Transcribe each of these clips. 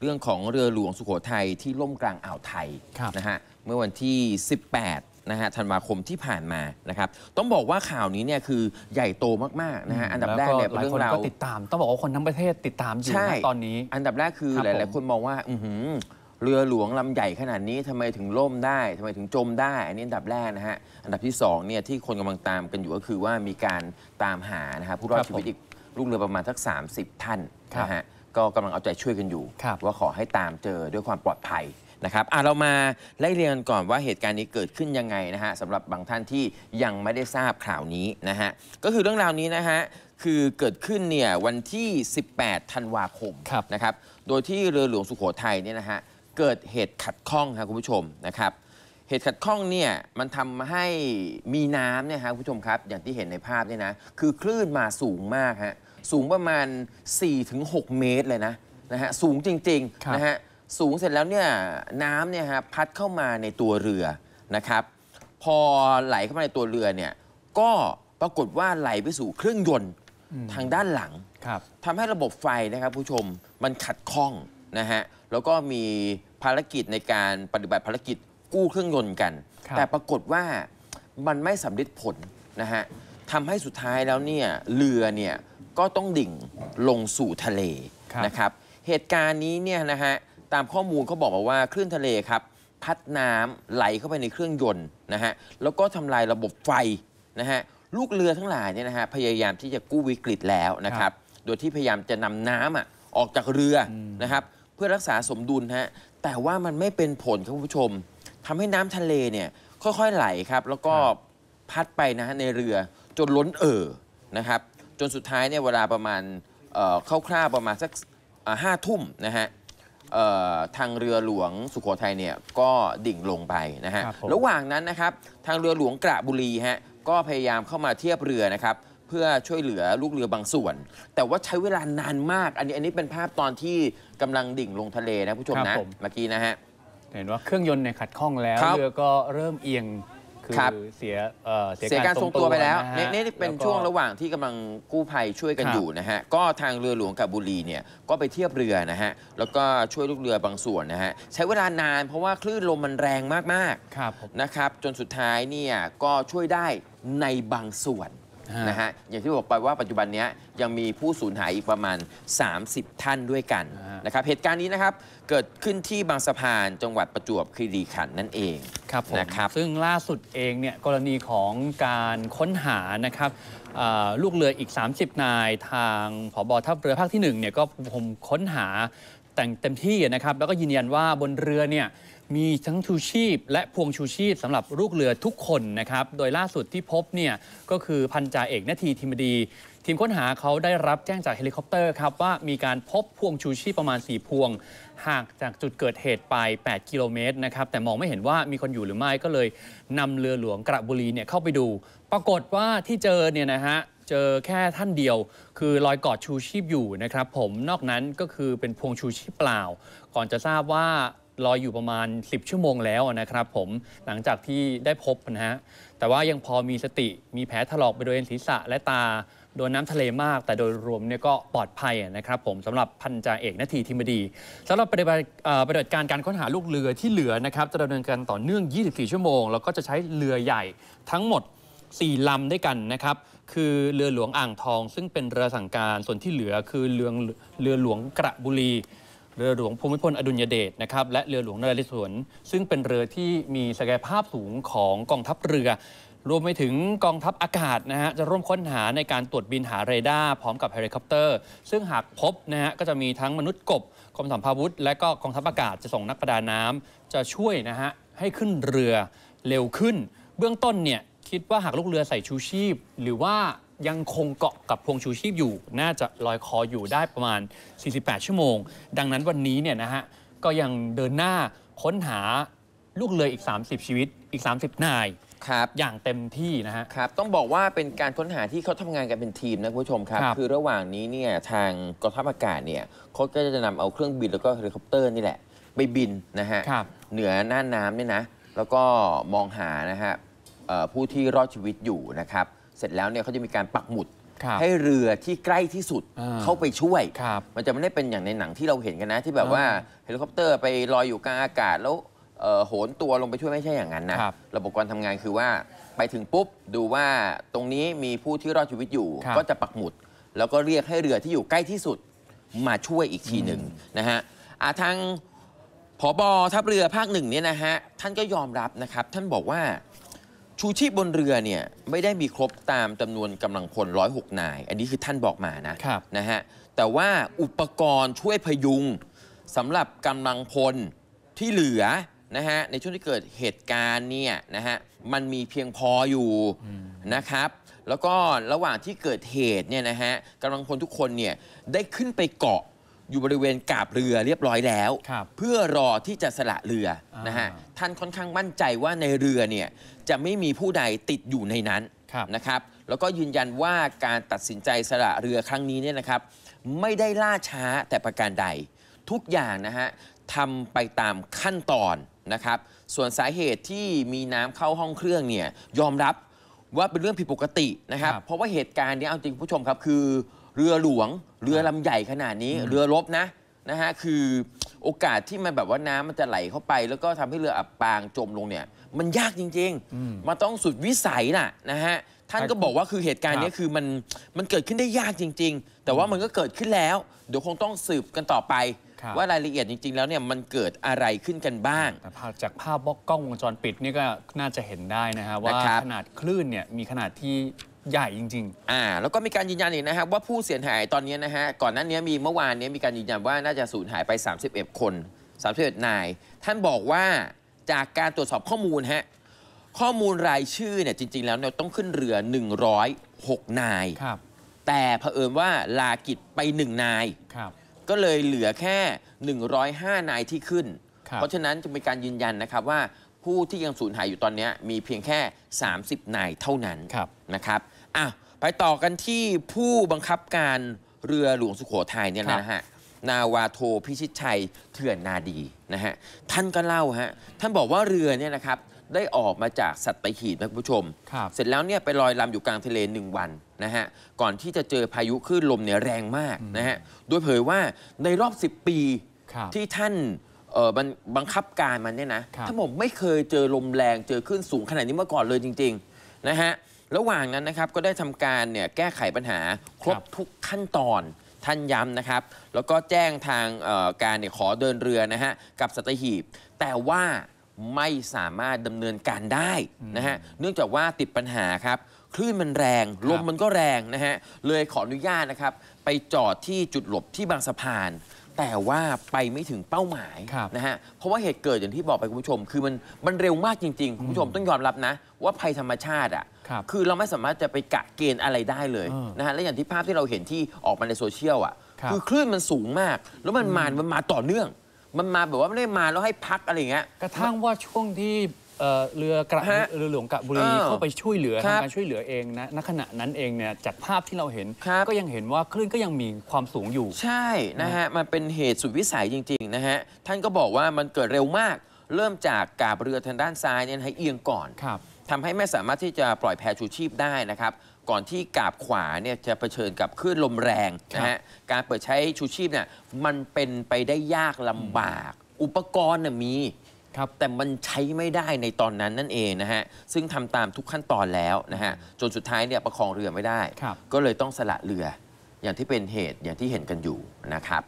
เรื่องของเรือหลวงสุโขทัย ที่ล่มกลางอ่าวไทยนะฮะเมื่อวันที่ 18 นะฮะธันวาคมที่ผ่านมานะครับ ต้องบอกว่าข่าวนี้เนี่ยคือใหญ่โตมากๆนะฮะอันดับแรกเนี่ยหลายคนก็ติดตามต้องบอกว่าคนทั้งประเทศติดตามอยู่ตอนนี้ อันดับแรกคือหลายๆคนมองว่าอืเรือหลวงลำใหญ่ขนาดนี้ทำไมถึงล่มได้ทำไมถึงจมได้ อันนี้อันดับแรกนะฮะอันดับที่2เนี่ยที่คนกำลังตามกันอยู่ก็คือว่ามีการตามหานะครับผู้รอดชีวิตอีกลูกเรือประมาณทัก 30 ท่านนะฮะก็กำลังเอาใจช่วยกันอยู่ว่าขอให้ตามเจอด้วยความปลอดภัยนะครับอ่ะเรามาไล่เรียงกันก่อนว่าเหตุการณ์นี้เกิดขึ้นยังไงนะฮะสำหรับบางท่านที่ยังไม่ได้ทราบข่าวนี้นะฮะก็คือเรื่องราวนี้นะฮะคือเกิดขึ้นเนี่ยวันที่ 18 ธันวาคมคนะครับ โดยที่เรือหลวงสุโขทัยเนี่ยนะฮะเกิดเหตุขัดข้องครับคุณผู้ชมนะครับ เหตุขัดข้องเนี่ยมันทำให้มีน้ำเนี่ยฮะคุณผู้ชมครับอย่างที่เห็นในภาพเนี่ยนะ คือคลื่นมาสูงมากฮะสูงประมาณ 4-6 เมตรเลยนะนะฮะสูงจริงๆนะฮะสูงเสร็จแล้วเนี่ยน้ำเนี่ยฮะพัดเข้ามาในตัวเรือนะครับพอไหลเข้ามาในตัวเรือเนี่ยก็ปรากฏว่าไหลไปสู่เครื่องยนต์ทางด้านหลังทำให้ระบบไฟนะครับผู้ชมมันขัดข้องนะฮะแล้วก็มีภารกิจในการปฏิบัติภารกิจกู้เครื่องยนต์กัน แต่ปรากฏว่ามันไม่สำเร็จผลนะฮะทำให้สุดท้ายแล้วเนี่ยเรือเนี่ยก็ต้องดิ่งลงสู่ทะเลนะครับ เหตุการณ์นี้เนี่ยนะฮะ ตามข้อมูลเขาบอกมาว่าคลื่นทะเลครับ พัดน้ำไหลเข้าไปในเครื่องยนต์นะฮะแล้วก็ทำลายระบบไฟนะฮะลูกเรือทั้งหลายเนี่ยนะฮะพยายามที่จะกู้วิกฤตแล้วนะครับ โดยที่พยายามจะนำน้ำอ่ะออกจากเรือนะครับ เพื่อรักษาสมดุลฮะแต่ว่ามันไม่เป็นผลครับผู้ชม ทำให้น้ำทะเลเนี่ยค่อยๆ ไหล ครับ แล้วก็พัดไปนะฮะในเรือจนล้นเอ่อนะครับจนสุดท้ายเนี่ยเวลาประมาณเข้าคร่าประมาณสักห้าทุ่มนะฮะทางเรือหลวงสุโขทัยเนี่ยก็ดิ่งลงไปนะฮะระหว่างนั้นนะครับทางเรือหลวงกระบุรีฮะก็พยายามเข้ามาเทียบเรือนะครับเพื่อช่วยเหลือลูกเรือบางส่วน แต่ว่าใช้เวลานานมากอันนี้อันนี้เป็นภาพตอนที่กำลังดิ่งลงทะเลนะผู้ชมนะเมื่อกี้นะฮะเห็นว่าเครื่องยนต์เนี่ยขัดข้องแล้วเรือก็เริ่มเอียงคือครับเสียเอเสียเสียการทรงตัวไปแล้วเนี่ยเนี่เป็นช่วงระหว่างที่กำลังกู้ภัยช่วยกันอยู่นะฮะก็ทางเรือหลวงกับบุรีเนี่ยก็ไปเทียบเรือนะฮะแล้วก็ช่วยลูกเรือบางส่วนนะฮะใช้เวลานานเพราะว่าคลื่นลมมันแรงมากครับๆนะครับจนสุดท้ายเนี่ยก็ช่วยได้ในบางส่วนนะฮะอย่างที่บอกไปว่าปัจจุบันนี้ยังมีผู้สูญหายอีกประมาณ 30 ท่านด้วยกันนะครับเหตุการณ์นี้นะครับเกิดขึ้นที่บางสะพานจังหวัดประจวบคีรีขันธ์นั่นเองครับนะครับซึ่งล่าสุดเองเนี่ยกรณีของการค้นหานะครับลูกเรืออีก 30 นายทางผบทัพเรือภาคที่1เนี่ยก็ผมค้นหาแต่งเต็มที่นะครับ แล้วก็ยืนยันว่าบนเรือเนี่ยมีทั้งชูชีพและพวงชูชีพ สำหรับลูกเรือทุกคนนะครับ โดยล่าสุดที่พบเนี่ยก็คือพันจ่าเอกนาทีทิมดี ทีมค้นหาเขาได้รับแจ้งจากเฮลิคอปเตอร์ครับว่ามีการพบพวงชูชีพประมาณ 4พวงห่างจากจุดเกิดเหตุไป 8 กิโลเมตรนะครับแต่มองไม่เห็นว่ามีคนอยู่หรือไม่ก็เลยนำเรือหลวงกระบุรีเนี่ยเข้าไปดู ปรากฏว่าที่เจอเนี่ยนะฮะเจอแค่ท่านเดียวคือลอยกอดชูชีพอยู่นะครับผมนอกนั้นก็คือเป็นพวงชูชีพเปล่า ก่อนจะทราบว่าลอยอยู่ประมาณ 10 ชั่วโมงแล้วนะครับผมหลังจากที่ได้พบนะฮะแต่ว่ายังพอมีสติมีแผลถลอกโดยเ็นศีรษะ และตาโดนน้ำทะเลมาก แต่โดยรวมเนี่ยก็ปลอดภัยนะครับผมสำหรับพันจ่าเอกนาทีทิมดีสำหรับปฏิบัติปฏิบัติการการค้นหาลูกเรือที่เหลือนะครับจะดำเนินการต่อเนื่อง24ชั่วโมงแล้วก็จะใช้เรือใหญ่ ทั้งหมด4ลำด้วยกันนะครับ คือเรือหลวงอ่างทอง ซึ่งเป็นเรือสั่งการส่วนที่เหลือคือเรือเรือหลวงกระบุรี เรือหลวงภูมิพลอดุลยเดชนะครับ และเรือหลวงนราธิสวนซึ่งเป็นเรือที่มีศักยภาพสูงของกองทัพเรือ รวมไปถึงกองทัพอากาศนะฮะ จะร่วมค้นหาในการตรวจบินหาเรดาร์พร้อมกับเฮลิคอปเตอร์ ซึ่งหากพบนะฮะก็จะมีทั้งมนุษย์กบกรมสัมพาวุธ และก็กองทัพอากาศจะส่งนักประดาน้ำ จะช่วยนะฮะให้ขึ้นเรือเร็วขึ้น เบื้องต้นเนี่ยคิดว่าหากลูกเรือใส่ชูชีพ หรือว่ายังคงเกาะกับพวงชูชีพอยู่น่าจะลอยคออยู่ได้ประมาณ 48 ชั่วโมง ดังนั้นวันนี้เนี่ยนะฮะก็ยังเดินหน้าค้นหาลูกเรืออีก 30 ชีวิตอีก 30 นายครับ อย่างเต็มที่นะฮะครับต้องบอกว่าเป็นการค้นหาที่เขาทำงานกันเป็นทีมนะคุณผู้ชมครับครบคือระหว่างนี้เนี่ยทางกองทัพอากาศเนี่ยเขาก็จะนำเอาเครื่องบินแล้วก็เฮลิคอปเตอร์นี่แหละไปบินนะฮะเหนือหน้านน้ำเนี่ยนะ แล้วก็มองหานะฮะผู้ที่รอดชีวิตอยู่นะครับ เสร็จแล้วเนี่ยเขาจะมีการปักหมุดให้เรือที่ใกล้ที่สุดเข้าไปช่วย มันจะไม่ได้เป็นอย่างในหนังที่เราเห็นกันนะ ที่แบบว่าเฮลิคอปเตอร์ไปลอยอยู่กลางอากาศแล้วโหนตัวลงไปช่วยไม่ใช่อย่างนั้นนะ ระบบการทำงานคือว่า ไปถึงปุ๊บดูว่าตรงนี้มีผู้ที่รอดชีวิตอยู่ก็จะปักหมุดแล้วก็เรียกให้เรือที่อยู่ใกล้ที่สุดมาช่วยอีกทีหนึ่งนะฮะทางผบทัพเรือภาคหนึ่งเนี่ยนะฮะท่านก็ยอมรับนะครับ ท่านบอกว่าชูชีพบนเรือเนี่ยไม่ได้มีครบตามจำนวนกำลังพลร้อยหกนาย อันนี้คือท่านบอกมานะนะฮะ แต่ว่าอุปกรณ์ช่วยพยุงสำหรับกำลังพลที่เหลือนะฮะในช่วงที่เกิดเหตุการณ์เนี่ยนะฮะมันมีเพียงพออยู่นะครับแล้วก็ระหว่างที่เกิดเหตุเนี่ยนะฮะกำลังพลทุกคนเนี่ยได้ขึ้นไปเกาะอยู่บริเวณกาบเรือเรียบร้อยแล้ว เพื่อรอที่จะสละเรืออนะฮะท่านค่อนข้างมั่นใจว่าในเรือเนี่ยจะไม่มีผู้ใดติดอยู่ในนั้นนะครับแล้วก็ยืนยันว่าการตัดสินใจสละเรือครั้งนี้เนี่ยนะครับ ไม่ได้ล่าช้าแต่ประการใด ทุกอย่างนะฮะทำไปตามขั้นตอนนะครับส่วนสาเหตุที่มีน้ำเข้าห้องเครื่องเนี่ยยอมรับว่าเป็นเรื่องผิดปกตินะครับรบเพราะว่าเหตุการณ์นี้เอาจริงคุณผู้ชมครับคือเรือหลวงเรือลำใหญ่ขนาดนี้เรือรบนะนะฮะคือโอกาสที่มันแบบว่าน้ำมันจะไหลเข้าไป แล้วก็ทำให้เรืออับปางจมลงเนี่ยมันยากจริง ๆมันต้องสุดวิสัยน่ะนะฮะท่านก็บอกว่าคือเหตุการณ์นี้คือมันมันเกิดขึ้นได้ยากจริง ๆ แต่ว่ามันก็เกิดขึ้นแล้ว เดี๋ยวคงต้องสืบกันต่อไปว่ารายละเอียดจริงๆ แล้วเนี่ยมันเกิดอะไรขึ้นกันบ้างแต่ภาพจากภาพกล้องวงจรปิดนี่ก็น่าจะเห็นได้นะฮะว่า ขนาดคลื่นเนี่ยมีขนาดที่ใหญ่จริงๆอ่าแล้วก็มีการยืนยันอีกนะครับว่าผู้เสียหายตอนนี้ นะฮะก่อนหน้านี้มีเมื่อวานนี้มีการยืนยันว่าน่าจะสูญหายไป 31 คน 31 นายท่านบอกว่าจากการตรวจสอบข้อมูลฮะข้อมูลรายชื่อเนี่ยจริงๆแล้วเนี่ยต้องขึ้นเรือ106 นายครับแต่เผอิญว่าลากิจไป 1 นายครับก็เลยเหลือแค่ 105 นายที่ขึ้น เพราะฉะนั้นจะเป็นการยืนยันนะครับว่าผู้ที่ยังสูญหายอยู่ตอนนี้มีเพียงแค่ 30นายเท่านั้นนะครับอ่ะไปต่อกันที่ผู้บังคับการเรือหลวงสุขโขทัยเนี่ยนะฮะ นาวาโทพิชิตชัย เถื่อนนาดีนะฮะ ท่านก็เล่าฮะ ท่านบอกว่าเรือเนี่ยนะครับได้ออกมาจากสัตหีบนะคุณผู้ชม เสร็จแล้วเนี่ยไปลอยลำอยู่กลางทะเลหนึ่งวันนะฮะ ก่อนที่จะเจอพายุคลื่นลมเนี่ยแรงมากนะฮะ โดยเผยว่าในรอบ 10 ปีที่ท่านเออมันบังคับการมันเนี่ยนะ ถ้าผมไม่เคยเจอลมแรง เจอคลื่นสูงขนาดนี้มาก่อนเลยจริงๆ นะฮะ ระหว่างนั้นนะครับก็ได้ทำการเนี่ยแก้ไขปัญหาครบทุกขั้นตอน ท่านย้ำนะครับ แล้วก็แจ้งทางการเนี่ยขอเดินเรือนะฮะกับสัตหีบ แต่ว่าไม่สามารถดำเนินการได้นะฮะ เนื่องจากว่าติดปัญหาครับ คลื่นมันแรง ลมมันก็แรงนะฮะ เลยขออนุญาตนะครับไปจอดที่จุดหลบที่บางสะพานแต่ว่าไปไม่ถึงเป้าหมายนะฮะเพราะว่าเหตุเกิดอย่างที่บอกไป คุณผู้ชม คือมันมันเร็วมากจริงๆคุณผู้ชมต้องยอมรับนะ ว่าภัยธรรมชาติอ่ะคือเราไม่สามารถจะไปกะเกณฑ์อะไรได้เลยนะฮะและอย่างที่ภาพที่เราเห็นที่ออกมาในโซเชียลอ่ะคือคลื่นมันสูงมาก แล้วมันมา มันมาต่อเนื่อง มันมาแบบว่าไม่ได้มาแล้วให้พักอะไรเงี้ยกระทั่งว่าช่วงที่เรือกระเรือหลวงกระบุรีเข้าไปช่วยเหลือทำการช่วยเหลือเองนะณขณะนั้นเองเนี่ยจากภาพที่เราเห็นก็ยังเห็นว่าคลื่นก็ยังมีความสูงอยู่ ใช่นะฮะมันเป็นเหตุสุดวิสัยจริงๆนะฮะท่านก็บอกว่ามันเกิดเร็วมากเริ่มจากกาบเรือทางด้านซ้ายเนี่ยให้เอียงก่อนครับทำให้ไม่สามารถที่จะปล่อยแพชูชีพได้นะครับ ก่อนที่กาบขวาเนี่ยจะเผชิญกับคลื่นลมแรงนะฮะการเปิดใช้ชูชีพเนี่ยมันเป็นไปได้ยากลำบากอุปกรณ์น่ยมีครับแต่มันใช้ไม่ได้ในตอนนั้นนั่นเองนะฮะซึ่งทำตามทุกขั้นตอนแล้วนะฮะจนสุดท้ายเนี่ยประคองเรือไม่ได้ ก็เลยต้องสละเรืออย่างที่เป็นเหตุอย่างที่เห็นกันอยู่นะครับ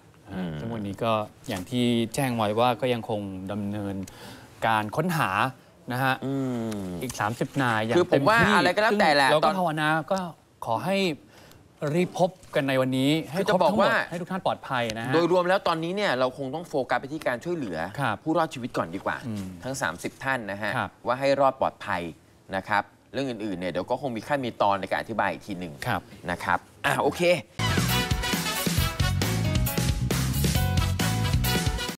ทั้งหมดนี้ก็อย่างที่แจ้งไว้ว่าก็ยังคงดำเนินการค้นหานะฮะอีก30นายอย่างเต็มที่คือผมว่าอะไรก็แล้วแต่แหละแล้วก็ภาวนาก็ขอให้รีพบกันในวันนี้ให้ทุอกทั่าให้ทุกท่านปลอดภัยนะฮะโดยรวมแล้วตอนนี้เนี่ยเราคงต้องโฟกัสไปที่การช่วยเหลือ ผู้รอดชีวิตก่อนดีกว่าทั้ง 30 ท่านนะฮะว่าให้รอดปลอดภัยนะครับเรื่องอื่น ๆเนี่ยเดี๋ยวก็คงมีขั้นมีตอนในการอธิบายอีกทีหนึ่งนะครับอ่าโอเค